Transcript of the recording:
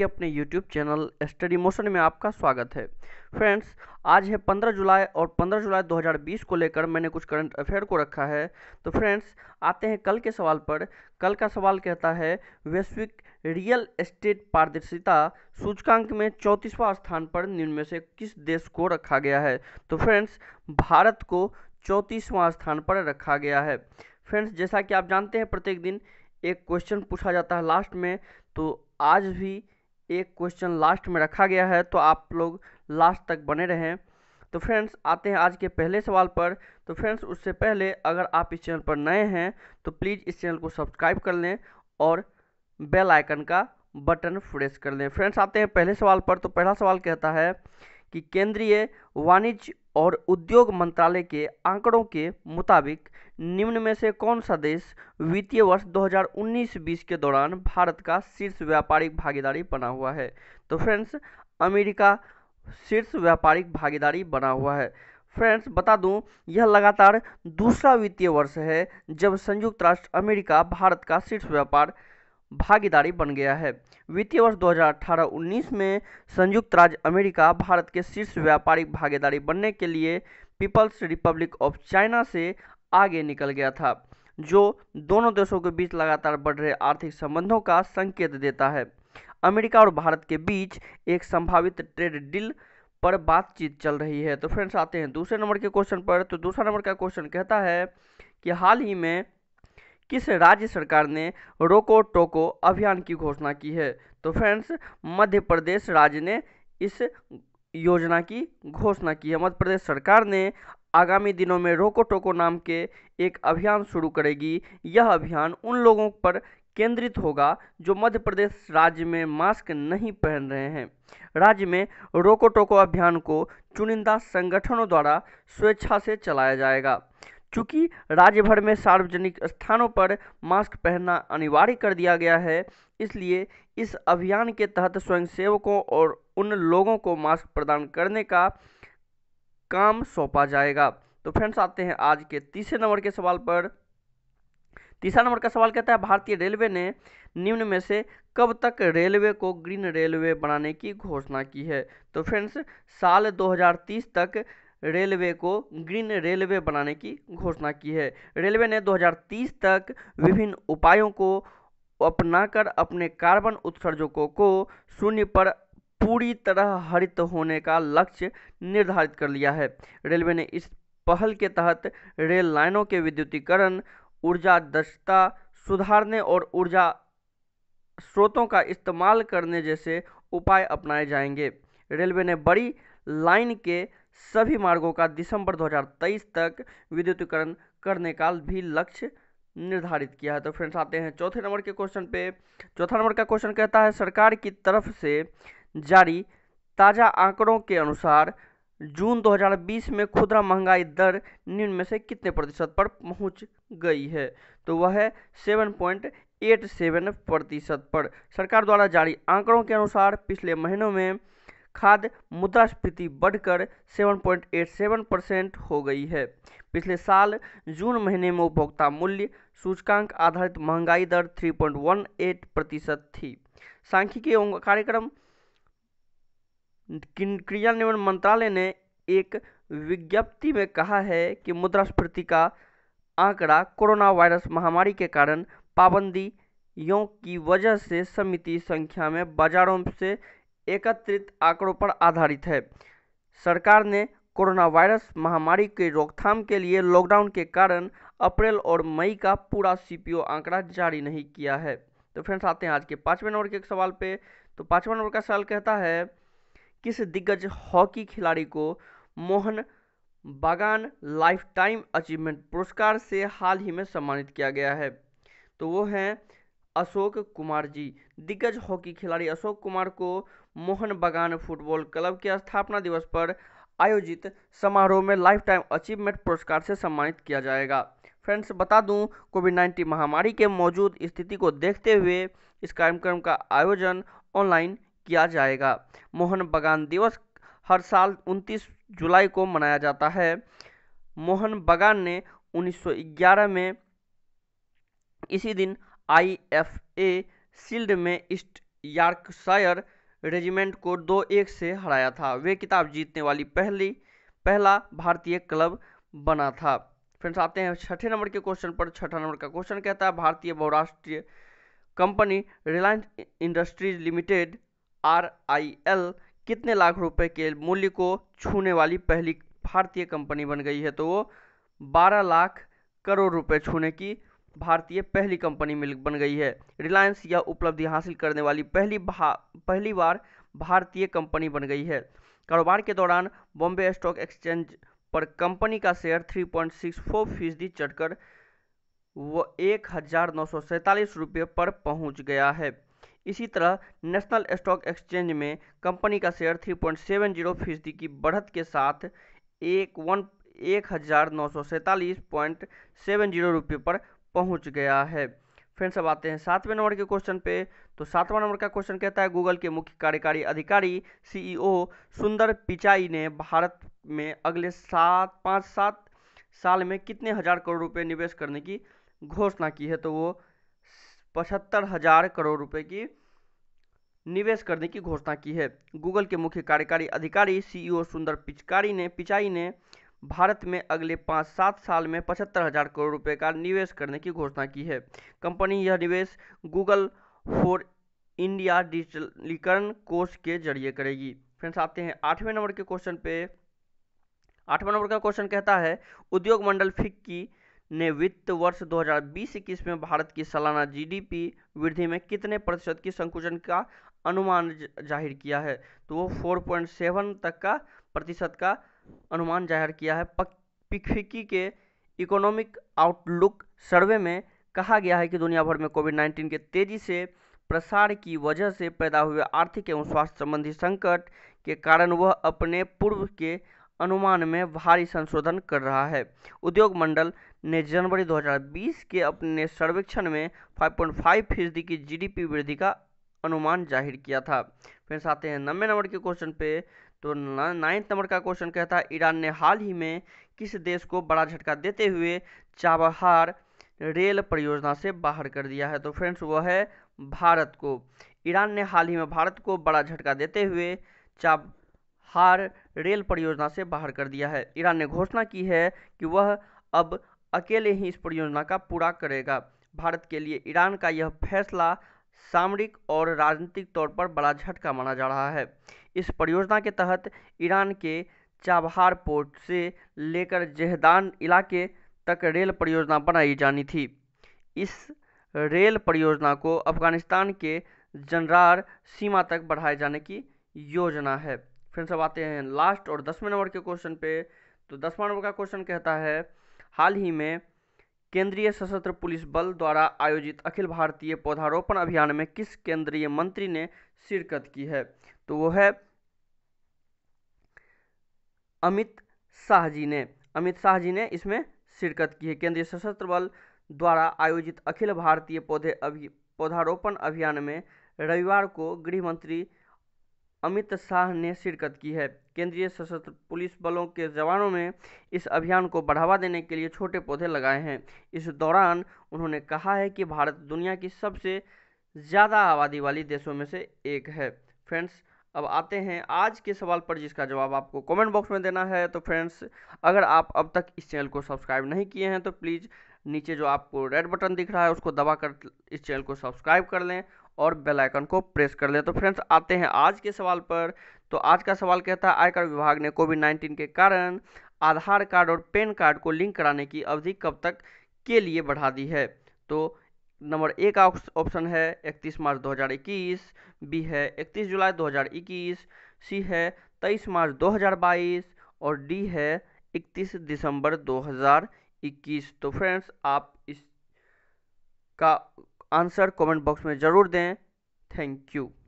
के अपने YouTube channel study motion में आपका स्वागत है फ्रेंड्स आज है 15 जुलाई और 15 जुलाई 2020 को लेकर मैंने कुछ करंट अफेयर को रखा है तो फ्रेंड्स आते हैं कल के सवाल पर कल का सवाल कहता है वैश्विक रियल एस्टेट पारदर्शिता सूचकांक में चौंतीसवां स्थान पर निम्न में से किस देश को रखा गया है तो फ्रेंड्स भारत को चौंतीसवां स्थान पर रखा गया है फ्रेंड्स जैसा कि आप जानते हैं प्रत्येक दिन एक क्वेश्चन पूछा जाता है लास्ट में तो आज भी एक क्वेश्चन लास्ट में रखा गया है तो आप लोग लास्ट तक बने रहें तो फ्रेंड्स आते हैं आज के पहले सवाल पर तो फ्रेंड्स उससे पहले अगर आप इस चैनल पर नए हैं तो प्लीज़ इस चैनल को सब्सक्राइब कर लें और बेल आइकन का बटन प्रेस कर लें फ्रेंड्स आते हैं पहले सवाल पर तो पहला सवाल कहता है कि केंद्रीय वाणिज्य और उद्योग मंत्रालय के आंकड़ों के मुताबिक निम्न में से कौन सा देश वित्तीय वर्ष 2019-20 के दौरान भारत का शीर्ष व्यापारिक भागीदारी बना हुआ है तो फ्रेंड्स अमेरिका शीर्ष व्यापारिक भागीदारी बना हुआ है फ्रेंड्स बता दूं यह लगातार दूसरा वित्तीय वर्ष है जब संयुक्त राष्ट्र अमेरिका भारत का शीर्ष व्यापार भागीदारी बन गया है वित्तीय वर्ष 2018-19 में संयुक्त राज्य अमेरिका भारत के शीर्ष व्यापारिक भागीदारी बनने के लिए पीपल्स रिपब्लिक ऑफ चाइना से आगे निकल गया था जो दोनों देशों के बीच लगातार बढ़ रहे आर्थिक संबंधों का संकेत देता है अमेरिका और भारत के बीच एक संभावित ट्रेड डील पर बातचीत चल रही है तो फ्रेंड्स आते हैं दूसरे नंबर के क्वेश्चन पर तो दूसरा नंबर का क्वेश्चन कहता है कि हाल ही में किस राज्य सरकार ने रोको टोको अभियान की घोषणा की है तो फ्रेंड्स मध्य प्रदेश राज्य ने इस योजना की घोषणा की है मध्य प्रदेश सरकार ने आगामी दिनों में रोको टोको नाम के एक अभियान शुरू करेगी यह अभियान उन लोगों पर केंद्रित होगा जो मध्य प्रदेश राज्य में मास्क नहीं पहन रहे हैं राज्य में रोको टोको अभियान को चुनिंदा संगठनों द्वारा स्वेच्छा से चलाया जाएगा चूंकि राज्य भर में सार्वजनिक स्थानों पर मास्क पहनना अनिवार्य कर दिया गया है इसलिए इस अभियान के तहत स्वयंसेवकों और उन लोगों को मास्क प्रदान करने का काम सौंपा जाएगा तो फ्रेंड्स आते हैं आज के तीसरे नंबर के सवाल पर तीसरा नंबर का सवाल कहता है भारतीय रेलवे ने निम्न में से कब तक रेलवे को ग्रीन रेलवे बनाने की घोषणा की है तो फ्रेंड्स साल 2030 तक रेलवे को ग्रीन रेलवे बनाने की घोषणा की है रेलवे ने 2030 तक विभिन्न उपायों को अपनाकर अपने कार्बन उत्सर्जकों को शून्य पर पूरी तरह हरित होने का लक्ष्य निर्धारित कर लिया है रेलवे ने इस पहल के तहत रेल लाइनों के विद्युतीकरण ऊर्जा दक्षता सुधारने और ऊर्जा स्रोतों का इस्तेमाल करने जैसे उपाय अपनाए जाएंगे रेलवे ने बड़ी लाइन के सभी मार्गों का दिसंबर 2023 तक विद्युतीकरण करने का भी लक्ष्य निर्धारित किया है तो फ्रेंड्स आते हैं चौथे नंबर के क्वेश्चन पे चौथा नंबर का क्वेश्चन कहता है सरकार की तरफ से जारी ताज़ा आंकड़ों के अनुसार जून 2020 में खुदरा महंगाई दर निम्न में से कितने प्रतिशत पर पहुंच गई है तो वह है सेवन पॉइंट एट सेवन प्रतिशत पर सरकार द्वारा जारी आंकड़ों के अनुसार पिछले महीनों में खाद्य मुद्रास्फीति बढ़कर 7.87 परसेंट हो गई है पिछले साल जून महीने में उपभोक्ता मूल्य सूचकांक आधारित महंगाई दर 3.18 प्रतिशत थी सांख्यिकी एवं कार्यक्रम क्रियान्वयन मंत्रालय ने एक विज्ञप्ति में कहा है कि मुद्रास्फीति का आंकड़ा कोरोना वायरस महामारी के कारण पाबंदियों की वजह से समिति संख्या में बाजारों से एकत्रित आंकड़ों पर आधारित है सरकार ने कोरोना वायरस महामारी के रोकथाम के लिए लॉकडाउन के कारण अप्रैल और मई का पूरा सीपीओ आंकड़ा जारी नहीं किया है तो फ्रेंड्स आते हैं आज के पाँचवें नंबर के एक सवाल पे तो पाँचवें नंबर का सवाल कहता है किस दिग्गज हॉकी खिलाड़ी को मोहन बागान लाइफ टाइम अचीवमेंट पुरस्कार से हाल ही में सम्मानित किया गया है तो वो हैं अशोक कुमार जी दिग्गज हॉकी खिलाड़ी अशोक कुमार को मोहन बगान फुटबॉल क्लब के स्थापना दिवस पर आयोजित समारोह में लाइफ टाइम अचीवमेंट पुरस्कार से सम्मानित किया जाएगा फ्रेंड्स बता दूं कोविड नाइन्टीन महामारी के मौजूद स्थिति को देखते हुए इस कार्यक्रम का आयोजन ऑनलाइन किया जाएगा मोहन बगान दिवस हर साल 29 जुलाई को मनाया जाता है मोहन बगान ने 1911 में इसी दिन आईएफए शील्ड में ईस्ट यार्कशायर रेजिमेंट को दो एक से हराया था वे किताब जीतने वाली पहली पहला भारतीय क्लब बना था फ्रेंड्स आते हैं छठे नंबर के क्वेश्चन पर छठा नंबर का क्वेश्चन कहता है भारतीय बहुराष्ट्रीय company Reliance Industries Limited R I L कितने लाख रुपए के मूल्य को छूने वाली पहली भारतीय कंपनी बन गई है तो वो बारह लाख करोड़ रुपए छूने की भारतीय पहली कंपनी मिल बन गई है रिलायंस यह उपलब्धि हासिल करने वाली पहली पहली बार भारतीय कंपनी बन गई है कारोबार के दौरान बॉम्बे स्टॉक एक्सचेंज पर कंपनी का शेयर 3.64 फीसदी चढ़कर वो एक हज़ार नौ सौ रुपये पर पहुंच गया है इसी तरह नेशनल स्टॉक एक्सचेंज में कंपनी का शेयर 3.70 फीसदी की बढ़त के साथ एक वन एक हज़ार नौ सौ सैंतालीस पॉइंट सेवन जीरो रुपये पर पहुंच गया है फ्रेंड्स अब आते हैं सातवें नंबर के क्वेश्चन पे तो सातवां नंबर का क्वेश्चन कहता है गूगल के मुख्य कार्यकारी अधिकारी सीईओ e सुंदर पिचाई ने भारत में अगले सात पाँच सात साल में कितने हज़ार करोड़ रुपए निवेश करने की घोषणा की है तो वो पचहत्तर हज़ार करोड़ रुपए की निवेश करने की घोषणा की है गूगल के मुख्य कार्यकारी अधिकारी सीईओ e सुंदर पिचकारी ने पिचाई ने भारत में अगले पाँच सात साल में पचहत्तर हजार करोड़ रुपए का निवेश करने की घोषणा की है कंपनी यह निवेश गूगल फॉर इंडिया डिजिटलीकरण कोर्स के जरिए करेगी फ्रेंड्स आते हैं आठवें नंबर के क्वेश्चन पे आठवां नंबर का क्वेश्चन कहता है उद्योग मंडल फिक्की ने वित्त वर्ष 2020-21 में भारत की सालाना जीडीपी वृद्धि में कितने प्रतिशत की संकुचन का अनुमान जाहिर किया है तो वो 4.7 तक का प्रतिशत का अनुमान जाहिर किया है पिक्फिकी के इकोनॉमिक आउटलुक सर्वे में कहा गया है कि दुनिया भर में कोविड 19 के तेजी से प्रसार की वजह से पैदा हुए आर्थिक एवं स्वास्थ्य संबंधी संकट के कारण वह अपने पूर्व के अनुमान में भारी संशोधन कर रहा है उद्योग मंडल ने जनवरी 2020 के अपने सर्वेक्षण में 5.5 फीसदी की जीडीपी वृद्धि का अनुमान जाहिर किया था फिर आते हैं नब्बे नंबर के क्वेश्चन पे तो नाइन्थ नंबर का क्वेश्चन कहता है ईरान ने हाल ही में किस देश को बड़ा झटका देते हुए चाबहार रेल परियोजना से बाहर कर दिया है तो फ्रेंड्स वह है भारत को ईरान ने हाल ही में भारत को बड़ा झटका देते हुए चाबहार रेल परियोजना से बाहर कर दिया है ईरान ने घोषणा की है कि वह अब अकेले ही इस परियोजना का पूरा करेगा भारत के लिए ईरान का यह फैसला सामरिक और राजनीतिक तौर पर बड़ा झटका माना जा रहा है इस परियोजना के तहत ईरान के चाबहार पोर्ट से लेकर जहदान इलाके तक रेल परियोजना बनाई जानी थी इस रेल परियोजना को अफगानिस्तान के जनरार सीमा तक बढ़ाए जाने की योजना है फिर सब आते हैं लास्ट और दसवें नंबर के क्वेश्चन पे तो दसवां नंबर का क्वेश्चन कहता है हाल ही में केंद्रीय सशस्त्र पुलिस बल द्वारा आयोजित अखिल भारतीय पौधारोपण अभियान में किस केंद्रीय मंत्री ने शिरकत की है तो वो है अमित शाह जी ने अमित शाह जी ने इसमें शिरकत की है केंद्रीय सशस्त्र बल द्वारा आयोजित अखिल भारतीय पौधे अभि पौधारोपण अभियान में रविवार को गृह मंत्री अमित शाह ने शिरकत की है केंद्रीय सशस्त्र पुलिस बलों के जवानों ने इस अभियान को बढ़ावा देने के लिए छोटे पौधे लगाए हैं इस दौरान उन्होंने कहा है कि भारत दुनिया की सबसे ज़्यादा आबादी वाली देशों में से एक है फ्रेंड्स अब आते हैं आज के सवाल पर जिसका जवाब आपको कमेंट बॉक्स में देना है तो फ्रेंड्स अगर आप अब तक इस चैनल को सब्सक्राइब नहीं किए हैं तो प्लीज़ नीचे जो आपको रेड बटन दिख रहा है उसको दबा कर इस चैनल को सब्सक्राइब कर लें और बेल आइकन को प्रेस कर लें तो फ्रेंड्स आते हैं आज के सवाल पर तो आज का सवाल कहता है आयकर विभाग ने कोविड नाइन्टीन के कारण आधार कार्ड और पैन कार्ड को लिंक कराने की अवधि कब तक के लिए बढ़ा दी है तो नंबर ए का ऑप्शन है 31 मार्च 2021 बी है 31 जुलाई 2021 सी है 23 मार्च 2022 और डी है 31 दिसंबर 2021 तो फ्रेंड्स आप इस का आंसर कमेंट बॉक्स में ज़रूर दें थैंक यू